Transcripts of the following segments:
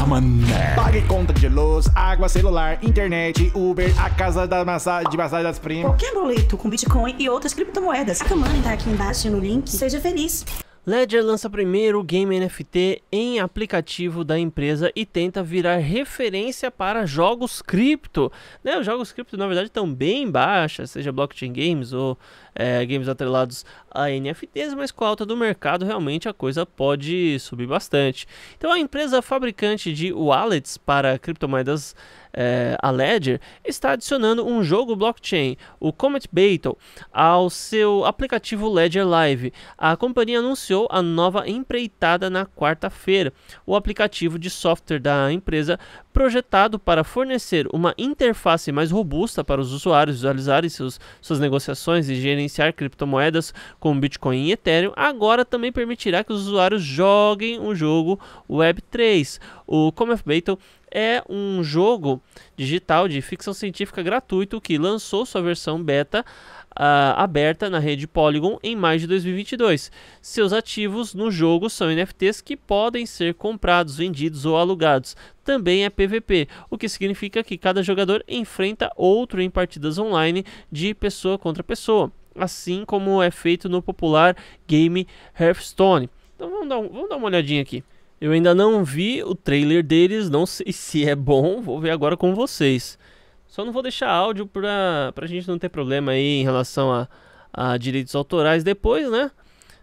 Come on, Pague conta de luz, água, celular, internet, Uber, a casa da massagem, de massagem das primas. Qualquer boleto com Bitcoin e outras criptomoedas. A Kamani tá aqui embaixo no link. Seja feliz. Ledger lança primeiro o game NFT em aplicativo da empresa e tenta virar referência para jogos cripto. Né, os jogos cripto, na verdade, estão bem baixos, seja blockchain games ou é, games atrelados a NFTs, mas com a alta do mercado, realmente a coisa pode subir bastante. Então, a empresa fabricante de wallets para criptomoedas é, a Ledger está adicionando um jogo blockchain, o Comet Battle, ao seu aplicativo Ledger Live. A companhia anunciou anunciou a nova empreitada na quarta-feira. O aplicativo de software da empresa projetado para fornecer uma interface mais robusta para os usuários visualizarem seus, suas negociações e gerenciar criptomoedas como Bitcoin e Ethereum, agora também permitirá que os usuários joguem um jogo Web3. O Come of Battle é um jogo digital de ficção científica gratuito que lançou sua versão beta uh, aberta na rede Polygon em maio de 2022. Seus ativos no jogo são NFTs que podem ser comprados, vendidos ou alugados também é PVP, o que significa que cada jogador enfrenta outro em partidas online de pessoa contra pessoa, assim como é feito no popular game Hearthstone. Então vamos dar, um, vamos dar uma olhadinha aqui. Eu ainda não vi o trailer deles, não sei se é bom, vou ver agora com vocês. Só não vou deixar áudio pra, pra gente não ter problema aí em relação a, a direitos autorais depois, né?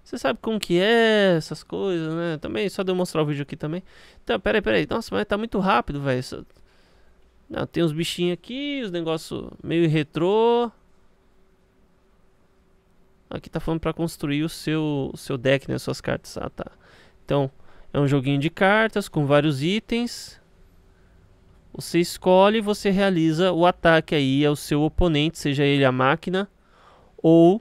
Você sabe como que é essas coisas, né? Também, só de mostrar o vídeo aqui também. Então, peraí, peraí. Nossa, mas tá muito rápido, velho. Não, tem uns bichinhos aqui, os negócios meio retrô. Aqui tá falando pra construir o seu, o seu deck, né? Suas cartas. Ah, tá. Então, é um joguinho de cartas com vários itens. Você escolhe e você realiza o ataque aí ao seu oponente, seja ele a máquina ou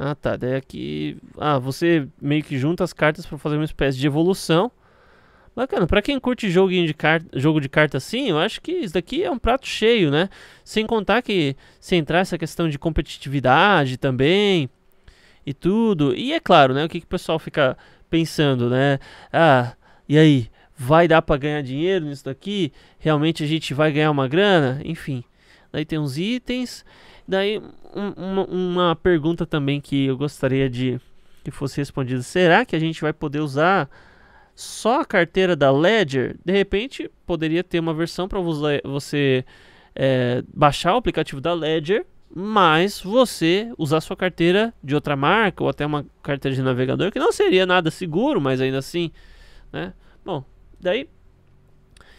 ah, tá. Daí aqui. Ah, você meio que junta as cartas para fazer uma espécie de evolução. Bacana, pra quem curte joguinho de carta, jogo de carta assim, eu acho que isso daqui é um prato cheio, né? Sem contar que se entrar essa questão de competitividade também e tudo. E é claro, né? O que, que o pessoal fica pensando, né? Ah, e aí? Vai dar para ganhar dinheiro nisso daqui? Realmente a gente vai ganhar uma grana? Enfim. Daí tem uns itens. Daí, uma, uma pergunta também que eu gostaria de que fosse respondida: será que a gente vai poder usar só a carteira da Ledger? De repente, poderia ter uma versão para você é, baixar o aplicativo da Ledger, mas você usar sua carteira de outra marca ou até uma carteira de navegador que não seria nada seguro, mas ainda assim, né? Bom, daí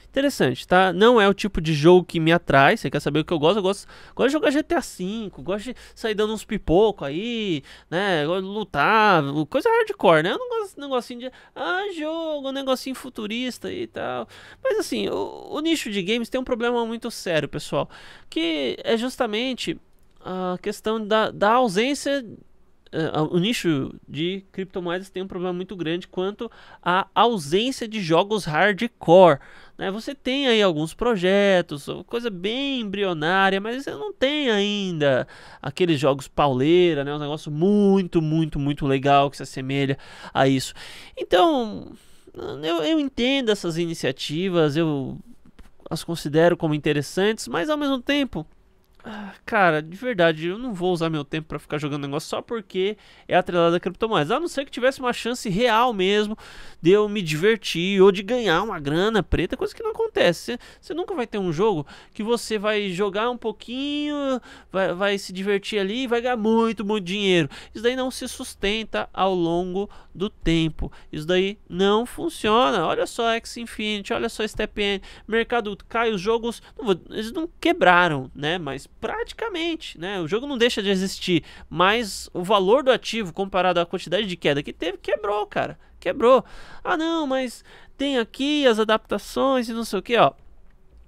Interessante, tá? Não é o tipo de jogo que me atrai. Você quer saber o que eu gosto? Eu gosto, gosto de jogar GTA V, gosto de sair dando uns pipoco aí, né? lutar, coisa hardcore, né? Eu não gosto de negocinho de. Ah, jogo, um negocinho futurista e tal. Mas assim, o, o nicho de games tem um problema muito sério, pessoal. Que é justamente a questão da, da ausência Uh, o nicho de criptomoedas tem um problema muito grande quanto à ausência de jogos hardcore. Né? Você tem aí alguns projetos, coisa bem embrionária, mas você não tem ainda aqueles jogos pauleira, né? um negócio muito, muito, muito legal que se assemelha a isso. Então, eu, eu entendo essas iniciativas, eu as considero como interessantes, mas ao mesmo tempo ah, cara, de verdade, eu não vou usar meu tempo para ficar jogando negócio só porque é atrelado a criptomoedas. A não ser que tivesse uma chance real mesmo de eu me divertir ou de ganhar uma grana preta, coisa que não acontece. Você, você nunca vai ter um jogo que você vai jogar um pouquinho, vai, vai se divertir ali e vai ganhar muito, muito dinheiro. Isso daí não se sustenta ao longo do tempo. Isso daí não funciona. Olha só X-Infinity, olha só Step N. Mercado cai, os jogos, não vou, eles não quebraram, né? Mas praticamente, né? O jogo não deixa de existir, mas o valor do ativo comparado à quantidade de queda que teve, quebrou, cara. Quebrou. Ah, não, mas tem aqui as adaptações e não sei o que, ó.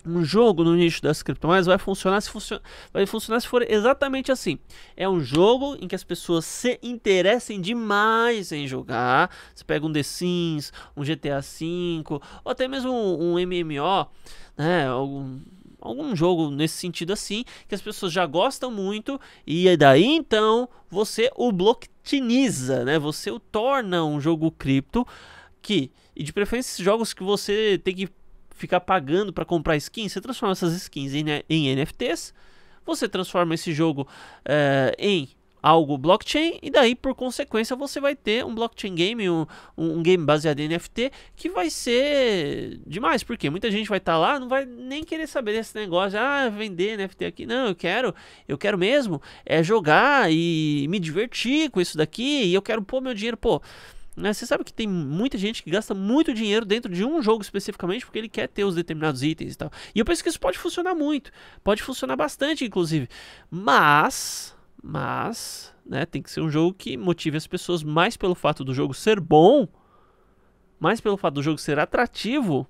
Um jogo no nicho das criptomoedas vai funcionar se funciona, vai funcionar se for exatamente assim. É um jogo em que as pessoas se interessem demais em jogar. Você pega um The Sims, um GTA V, ou até mesmo um, um MMO, né? Algum algum jogo nesse sentido assim, que as pessoas já gostam muito, e é daí então você o blockchainiza, né? Você o torna um jogo cripto que, e de preferência jogos que você tem que ficar pagando para comprar skins, você transforma essas skins em, em NFTs, você transforma esse jogo é, em algo blockchain e daí por consequência você vai ter um blockchain game, um, um game baseado em NFT que vai ser demais, porque muita gente vai estar tá lá, não vai nem querer saber desse negócio, ah, vender NFT aqui, não, eu quero, eu quero mesmo é jogar e me divertir com isso daqui e eu quero pôr meu dinheiro, pô, né? Você sabe que tem muita gente que gasta muito dinheiro dentro de um jogo especificamente porque ele quer ter os determinados itens e tal. E eu penso que isso pode funcionar muito, pode funcionar bastante, inclusive. Mas mas, né, tem que ser um jogo que motive as pessoas mais pelo fato do jogo ser bom, mais pelo fato do jogo ser atrativo,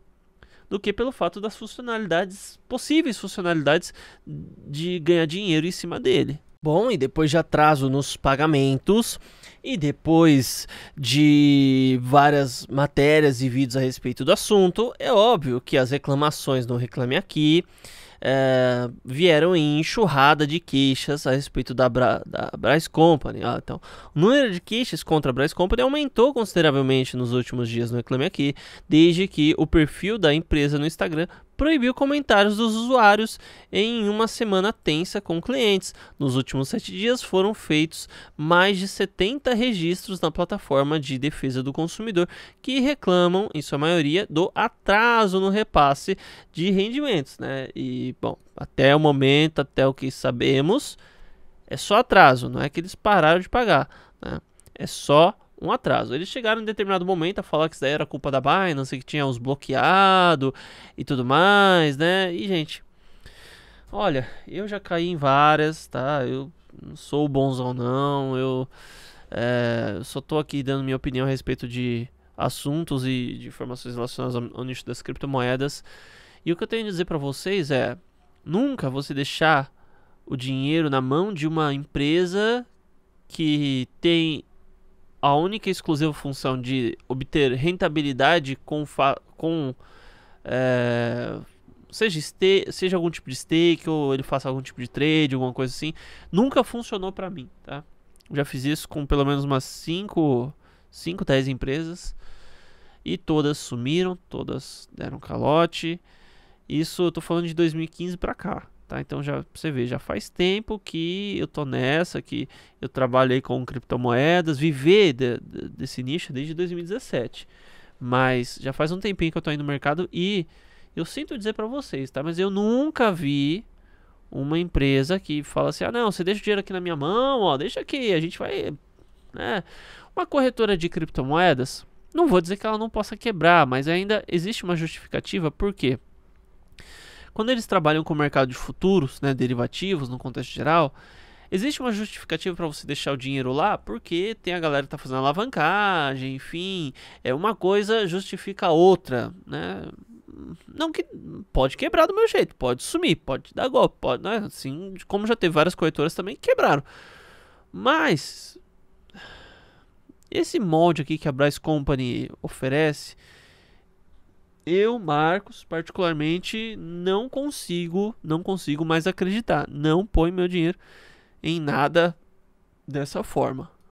do que pelo fato das funcionalidades, possíveis funcionalidades de ganhar dinheiro em cima dele. Bom, e depois de atraso nos pagamentos, e depois de várias matérias e vídeos a respeito do assunto, é óbvio que as reclamações do Reclame Aqui é, vieram em enxurrada de queixas a respeito da, Bra, da Company. Ah, então, o número de queixas contra a Braz Company aumentou consideravelmente nos últimos dias no Reclame Aqui, desde que o perfil da empresa no Instagram proibiu comentários dos usuários em uma semana tensa com clientes. Nos últimos sete dias foram feitos mais de 70 registros na plataforma de defesa do consumidor que reclamam, em sua maioria, do atraso no repasse de rendimentos. Né? E, bom, até o momento, até o que sabemos, é só atraso, não é que eles pararam de pagar. Né? É só um atraso. Eles chegaram em determinado momento a falar que isso daí era culpa da Binance, que tinha uns bloqueado e tudo mais, né? E, gente, olha, eu já caí em várias, tá? Eu não sou bonzão, não. Eu é, só tô aqui dando minha opinião a respeito de assuntos e de informações relacionadas ao nicho das criptomoedas. E o que eu tenho a dizer para vocês é: nunca você deixar o dinheiro na mão de uma empresa que tem a única e exclusiva função de obter rentabilidade com, com é, seja, seja algum tipo de stake ou ele faça algum tipo de trade, alguma coisa assim, nunca funcionou para mim, tá? Já fiz isso com pelo menos umas 5, 5, 10 empresas e todas sumiram, todas deram calote. Isso eu tô falando de 2015 para cá. Tá, então já você vê, já faz tempo que eu tô nessa, que eu trabalhei com criptomoedas, viver de, de, desse nicho desde 2017. Mas já faz um tempinho que eu tô aí no mercado e eu sinto dizer para vocês, tá? Mas eu nunca vi uma empresa que fala assim: "Ah, não, você deixa o dinheiro aqui na minha mão, ó, deixa aqui, a gente vai, né? Uma corretora de criptomoedas, não vou dizer que ela não possa quebrar, mas ainda existe uma justificativa, por quê? Quando eles trabalham com o mercado de futuros, né, derivativos no contexto geral, existe uma justificativa para você deixar o dinheiro lá, porque tem a galera que tá fazendo alavancagem, enfim, é uma coisa justifica a outra, né? Não que pode quebrar do meu jeito, pode sumir, pode dar golpe, pode, né? assim, como já teve várias corretoras também que quebraram. Mas esse molde aqui que a Bryce Company oferece, eu, Marcos, particularmente, não consigo, não consigo mais acreditar. Não põe meu dinheiro em nada dessa forma.